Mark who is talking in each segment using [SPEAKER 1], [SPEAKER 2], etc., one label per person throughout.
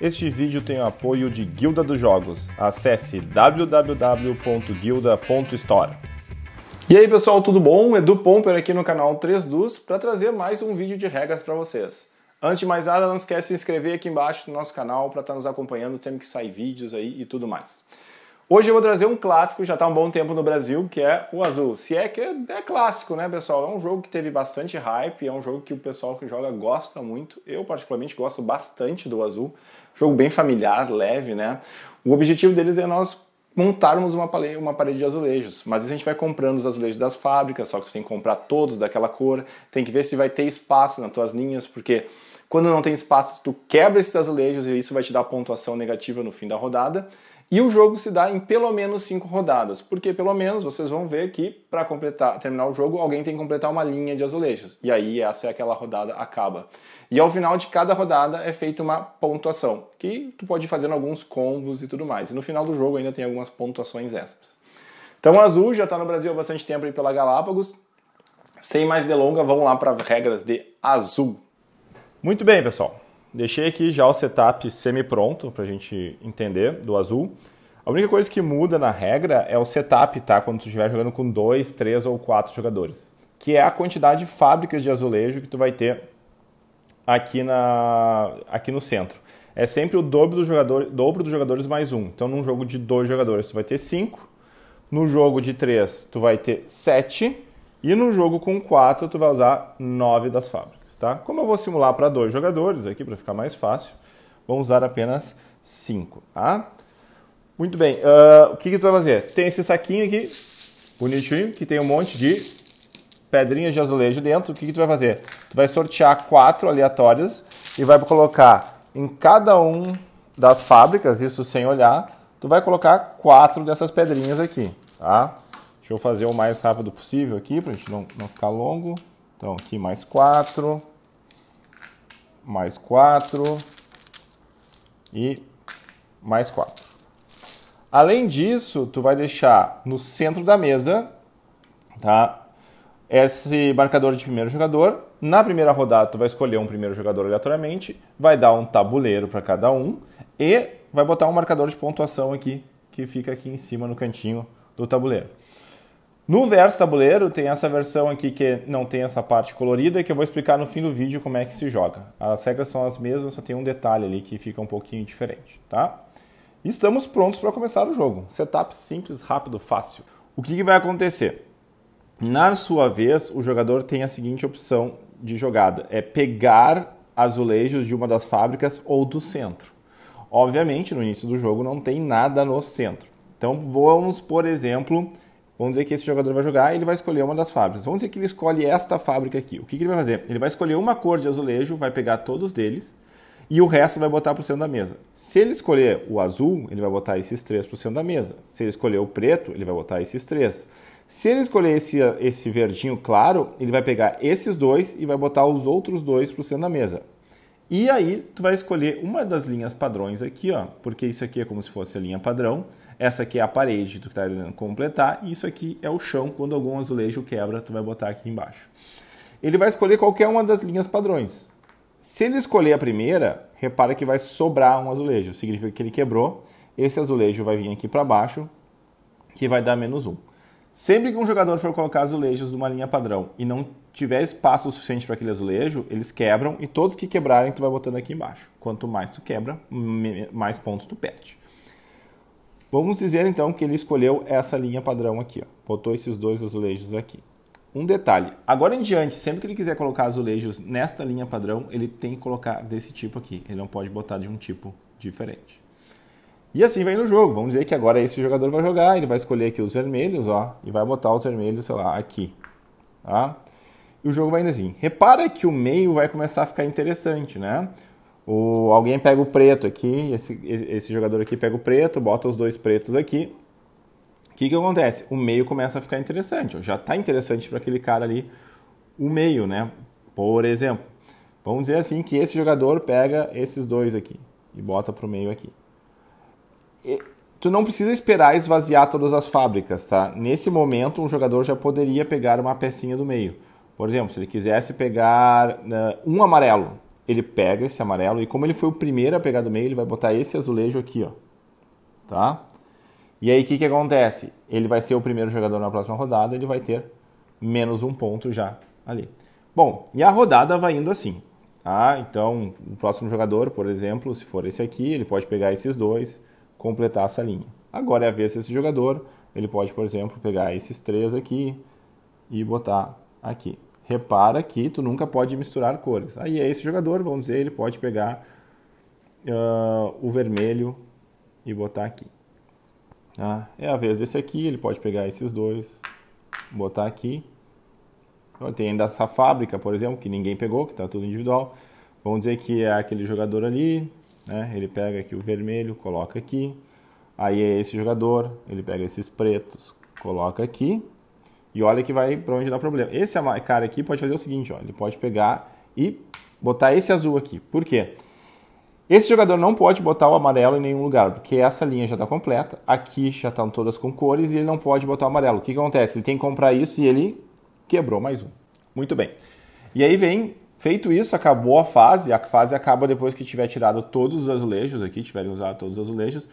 [SPEAKER 1] Este vídeo tem o apoio de Guilda dos Jogos. Acesse www.guilda.store. E aí pessoal, tudo bom? Edu Pomper aqui no canal 3 Dus para trazer mais um vídeo de regras para vocês. Antes de mais nada, não esquece de se inscrever aqui embaixo no nosso canal para estar tá nos acompanhando sempre que sai vídeos aí e tudo mais. Hoje eu vou trazer um clássico, já está há um bom tempo no Brasil, que é o Azul. Se é que é, é, clássico, né, pessoal? É um jogo que teve bastante hype, é um jogo que o pessoal que joga gosta muito. Eu, particularmente, gosto bastante do Azul. Jogo bem familiar, leve, né? O objetivo deles é nós montarmos uma parede, uma parede de azulejos. Mas a gente vai comprando os azulejos das fábricas, só que você tem que comprar todos daquela cor, tem que ver se vai ter espaço nas tuas linhas, porque quando não tem espaço, tu quebra esses azulejos e isso vai te dar pontuação negativa no fim da rodada. E o jogo se dá em pelo menos cinco rodadas, porque pelo menos vocês vão ver que para completar, terminar o jogo, alguém tem que completar uma linha de azulejos. E aí essa é aquela rodada acaba. E ao final de cada rodada é feita uma pontuação, que tu pode fazer alguns combos e tudo mais. E no final do jogo ainda tem algumas pontuações extras. Então azul já está no Brasil há bastante tempo aí pela Galápagos. Sem mais delongas, vamos lá para regras de azul. Muito bem, pessoal. Deixei aqui já o setup semi-pronto para a gente entender do azul. A única coisa que muda na regra é o setup, tá? Quando tu estiver jogando com dois, três ou quatro jogadores. Que é a quantidade de fábricas de azulejo que tu vai ter aqui, na, aqui no centro. É sempre o dobro, do jogador, dobro dos jogadores mais um. Então, num jogo de dois jogadores, tu vai ter cinco. No jogo de três, tu vai ter sete. E no jogo com quatro, tu vai usar nove das fábricas tá? Como eu vou simular para dois jogadores aqui para ficar mais fácil, vamos usar apenas 5, tá? Muito bem, uh, o que, que tu vai fazer? Tem esse saquinho aqui, bonitinho, que tem um monte de pedrinhas de azulejo dentro. O que, que tu vai fazer? Tu vai sortear quatro aleatórias e vai colocar em cada um das fábricas, isso sem olhar, tu vai colocar quatro dessas pedrinhas aqui, tá? Deixa eu fazer o mais rápido possível aqui, para a gente não, não ficar longo. Então, aqui mais 4, mais 4 e mais 4. Além disso, tu vai deixar no centro da mesa, tá? Esse marcador de primeiro jogador. Na primeira rodada, tu vai escolher um primeiro jogador aleatoriamente, vai dar um tabuleiro para cada um e vai botar um marcador de pontuação aqui, que fica aqui em cima no cantinho do tabuleiro. No verso tabuleiro tem essa versão aqui que não tem essa parte colorida, que eu vou explicar no fim do vídeo como é que se joga. As regras são as mesmas, só tem um detalhe ali que fica um pouquinho diferente, tá? Estamos prontos para começar o jogo. Setup simples, rápido, fácil. O que, que vai acontecer? Na sua vez, o jogador tem a seguinte opção de jogada: é pegar azulejos de uma das fábricas ou do centro. Obviamente, no início do jogo não tem nada no centro. Então vamos, por exemplo, Vamos dizer que esse jogador vai jogar e ele vai escolher uma das fábricas. Vamos dizer que ele escolhe esta fábrica aqui. O que, que ele vai fazer? Ele vai escolher uma cor de azulejo, vai pegar todos deles e o resto vai botar para o centro da mesa. Se ele escolher o azul, ele vai botar esses três para o centro da mesa. Se ele escolher o preto, ele vai botar esses três. Se ele escolher esse, esse verdinho claro, ele vai pegar esses dois e vai botar os outros dois para o centro da mesa. E aí tu vai escolher uma das linhas padrões aqui, ó, porque isso aqui é como se fosse a linha padrão, essa aqui é a parede que tu está completar, e isso aqui é o chão, quando algum azulejo quebra, tu vai botar aqui embaixo. Ele vai escolher qualquer uma das linhas padrões. Se ele escolher a primeira, repara que vai sobrar um azulejo, significa que ele quebrou, esse azulejo vai vir aqui para baixo, que vai dar menos um. Sempre que um jogador for colocar azulejos numa linha padrão e não tiver espaço suficiente para aquele azulejo, eles quebram e todos que quebrarem tu vai botando aqui embaixo. Quanto mais tu quebra, mais pontos tu perde. Vamos dizer então que ele escolheu essa linha padrão aqui, ó. botou esses dois azulejos aqui. Um detalhe, agora em diante, sempre que ele quiser colocar azulejos nesta linha padrão, ele tem que colocar desse tipo aqui, ele não pode botar de um tipo diferente. E assim vem no jogo, vamos dizer que agora esse jogador vai jogar, ele vai escolher aqui os vermelhos, ó, e vai botar os vermelhos, sei lá, aqui. Tá? e o jogo vai indo assim. Repara que o meio vai começar a ficar interessante, né? O, alguém pega o preto aqui, esse, esse jogador aqui pega o preto, bota os dois pretos aqui. O que, que acontece? O meio começa a ficar interessante. Já está interessante para aquele cara ali o meio, né? Por exemplo, vamos dizer assim que esse jogador pega esses dois aqui e bota para o meio aqui. E, tu não precisa esperar esvaziar todas as fábricas, tá? Nesse momento, um jogador já poderia pegar uma pecinha do meio. Por exemplo, se ele quisesse pegar uh, um amarelo, ele pega esse amarelo e como ele foi o primeiro a pegar do meio, ele vai botar esse azulejo aqui, ó. Tá? E aí o que, que acontece? Ele vai ser o primeiro jogador na próxima rodada, ele vai ter menos um ponto já ali. Bom, e a rodada vai indo assim. Tá? Então, o próximo jogador, por exemplo, se for esse aqui, ele pode pegar esses dois, completar essa linha. Agora é a vez desse jogador, ele pode, por exemplo, pegar esses três aqui e botar aqui repara que tu nunca pode misturar cores. Aí é esse jogador, vamos dizer, ele pode pegar uh, o vermelho e botar aqui. Ah, é a vez desse aqui, ele pode pegar esses dois, botar aqui. Tem ainda essa fábrica, por exemplo, que ninguém pegou, que está tudo individual. Vamos dizer que é aquele jogador ali, né? ele pega aqui o vermelho, coloca aqui. Aí é esse jogador, ele pega esses pretos, coloca aqui. E olha que vai para onde dá problema. Esse cara aqui pode fazer o seguinte, ó, ele pode pegar e botar esse azul aqui. Por quê? Esse jogador não pode botar o amarelo em nenhum lugar, porque essa linha já está completa, aqui já estão todas com cores e ele não pode botar o amarelo. O que acontece? Ele tem que comprar isso e ele quebrou mais um. Muito bem. E aí vem, feito isso, acabou a fase, a fase acaba depois que tiver tirado todos os azulejos aqui, tiverem usado todos os azulejos,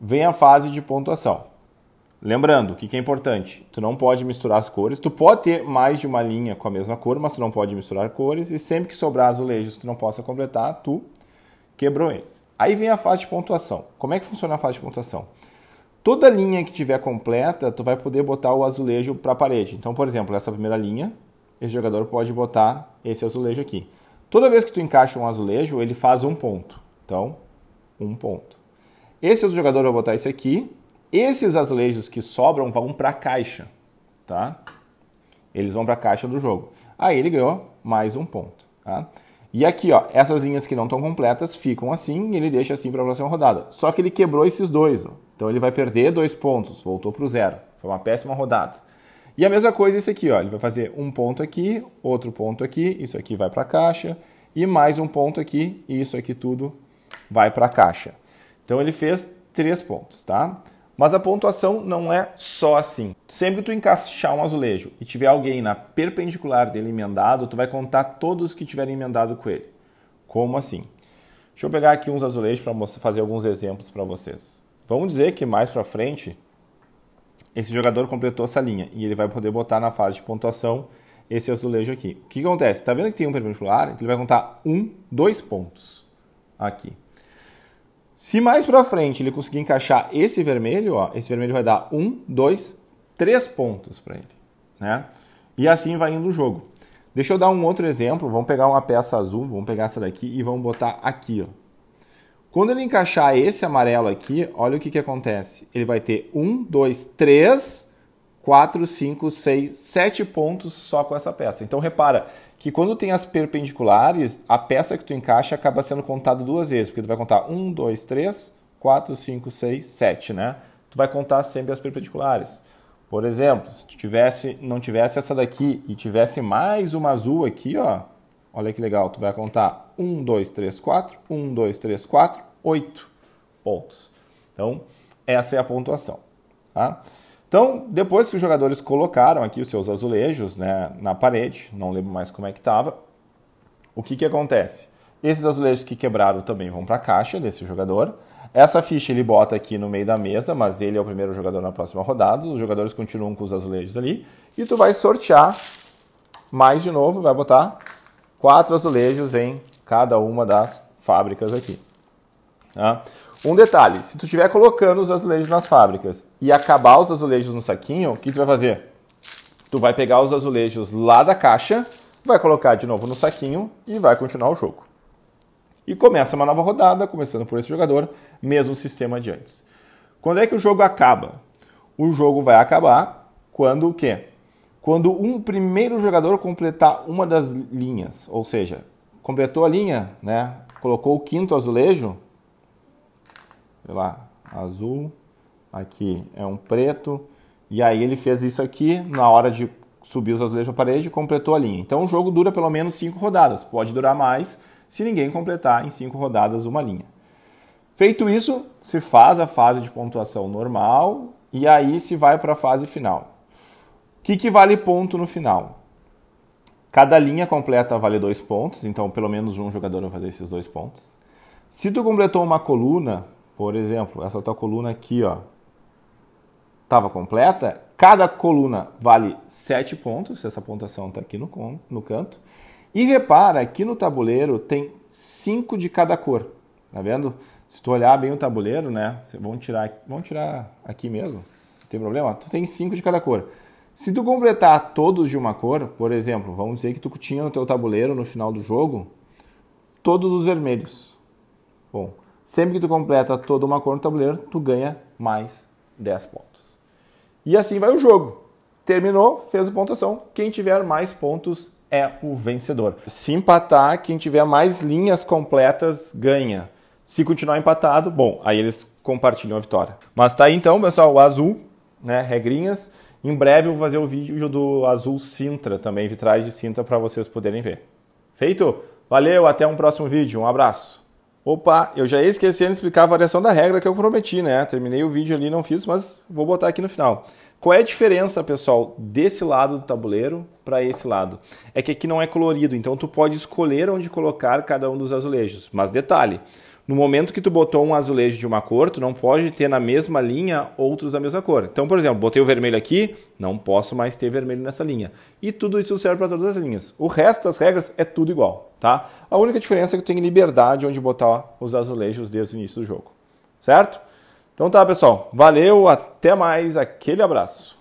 [SPEAKER 1] vem a fase de pontuação. Lembrando, o que, que é importante? Tu não pode misturar as cores. Tu pode ter mais de uma linha com a mesma cor, mas tu não pode misturar cores. E sempre que sobrar azulejos que tu não possa completar, tu quebrou eles. Aí vem a fase de pontuação. Como é que funciona a fase de pontuação? Toda linha que tiver completa, tu vai poder botar o azulejo para a parede. Então, por exemplo, essa primeira linha, esse jogador pode botar esse azulejo aqui. Toda vez que tu encaixa um azulejo, ele faz um ponto. Então, um ponto. Esse outro jogador vai botar esse aqui, esses azulejos que sobram vão para a caixa, tá? Eles vão para a caixa do jogo. Aí ele ganhou mais um ponto, tá? E aqui, ó, essas linhas que não estão completas ficam assim e ele deixa assim para a próxima rodada. Só que ele quebrou esses dois, ó. então ele vai perder dois pontos, voltou para o zero. Foi uma péssima rodada. E a mesma coisa esse aqui, ó, ele vai fazer um ponto aqui, outro ponto aqui, isso aqui vai para a caixa, e mais um ponto aqui, e isso aqui tudo vai para a caixa. Então ele fez três pontos, tá? Mas a pontuação não é só assim. Sempre que tu encaixar um azulejo e tiver alguém na perpendicular dele emendado, tu vai contar todos que tiverem emendado com ele. Como assim? Deixa eu pegar aqui uns azulejos para fazer alguns exemplos para vocês. Vamos dizer que mais para frente esse jogador completou essa linha e ele vai poder botar na fase de pontuação esse azulejo aqui. O que acontece? Tá vendo que tem um perpendicular? Ele vai contar um, dois pontos aqui. Se mais para frente ele conseguir encaixar esse vermelho, ó, esse vermelho vai dar um, dois, três pontos para ele, né? E assim vai indo o jogo. Deixa eu dar um outro exemplo. Vamos pegar uma peça azul, vamos pegar essa daqui e vamos botar aqui, ó. Quando ele encaixar esse amarelo aqui, olha o que, que acontece. Ele vai ter um, dois, três, quatro, cinco, seis, sete pontos só com essa peça. Então repara, que quando tem as perpendiculares, a peça que tu encaixa acaba sendo contada duas vezes, porque tu vai contar 1, 2, 3, 4, 5, 6, 7, né? Tu vai contar sempre as perpendiculares. Por exemplo, se tivesse, não tivesse essa daqui e tivesse mais uma azul aqui, ó, olha que legal, tu vai contar 1, 2, 3, 4, 1, 2, 3, 4, 8 pontos. Então, essa é a pontuação, tá? Então, depois que os jogadores colocaram aqui os seus azulejos né, na parede, não lembro mais como é que estava, o que, que acontece? Esses azulejos que quebraram também vão para a caixa desse jogador. Essa ficha ele bota aqui no meio da mesa, mas ele é o primeiro jogador na próxima rodada. Os jogadores continuam com os azulejos ali. E tu vai sortear mais de novo, vai botar quatro azulejos em cada uma das fábricas aqui. Tá? Um detalhe, se tu estiver colocando os azulejos nas fábricas e acabar os azulejos no saquinho, o que tu vai fazer? Tu vai pegar os azulejos lá da caixa, vai colocar de novo no saquinho e vai continuar o jogo. E começa uma nova rodada, começando por esse jogador, mesmo sistema de antes. Quando é que o jogo acaba? O jogo vai acabar quando o quê? Quando um primeiro jogador completar uma das linhas, ou seja, completou a linha, né? Colocou o quinto azulejo, sei lá, azul, aqui é um preto, e aí ele fez isso aqui na hora de subir os azulejos da parede e completou a linha. Então o jogo dura pelo menos cinco rodadas, pode durar mais se ninguém completar em cinco rodadas uma linha. Feito isso, se faz a fase de pontuação normal e aí se vai para a fase final. O que, que vale ponto no final? Cada linha completa vale dois pontos, então pelo menos um jogador vai fazer esses dois pontos. Se tu completou uma coluna, por exemplo, essa tua coluna aqui, ó, estava completa. Cada coluna vale 7 pontos, essa pontuação está aqui no, no canto. E repara, aqui no tabuleiro tem 5 de cada cor, tá vendo? Se tu olhar bem o tabuleiro, né, vamos tirar, vamos tirar aqui mesmo, não tem problema? Tu tem 5 de cada cor. Se tu completar todos de uma cor, por exemplo, vamos dizer que tu tinha no teu tabuleiro no final do jogo todos os vermelhos. Bom, Sempre que tu completa toda uma cor no tabuleiro, tu ganha mais 10 pontos. E assim vai o jogo. Terminou, fez a pontuação. Quem tiver mais pontos é o vencedor. Se empatar, quem tiver mais linhas completas ganha. Se continuar empatado, bom, aí eles compartilham a vitória. Mas tá aí então, pessoal, o azul, né, regrinhas. Em breve eu vou fazer o vídeo do azul Sintra também, vitrais de Sintra, para vocês poderem ver. Feito? Valeu, até um próximo vídeo. Um abraço. Opa, eu já ia esquecendo de explicar a variação da regra que eu prometi, né? Terminei o vídeo ali, não fiz, mas vou botar aqui no final. Qual é a diferença, pessoal, desse lado do tabuleiro para esse lado? É que aqui não é colorido, então tu pode escolher onde colocar cada um dos azulejos. Mas detalhe, no momento que tu botou um azulejo de uma cor, tu não pode ter na mesma linha outros da mesma cor. Então, por exemplo, botei o vermelho aqui, não posso mais ter vermelho nessa linha. E tudo isso serve para todas as linhas. O resto das regras é tudo igual, tá? A única diferença é que tu tem liberdade onde botar os azulejos desde o início do jogo, certo? Então tá, pessoal. Valeu, até mais, aquele abraço.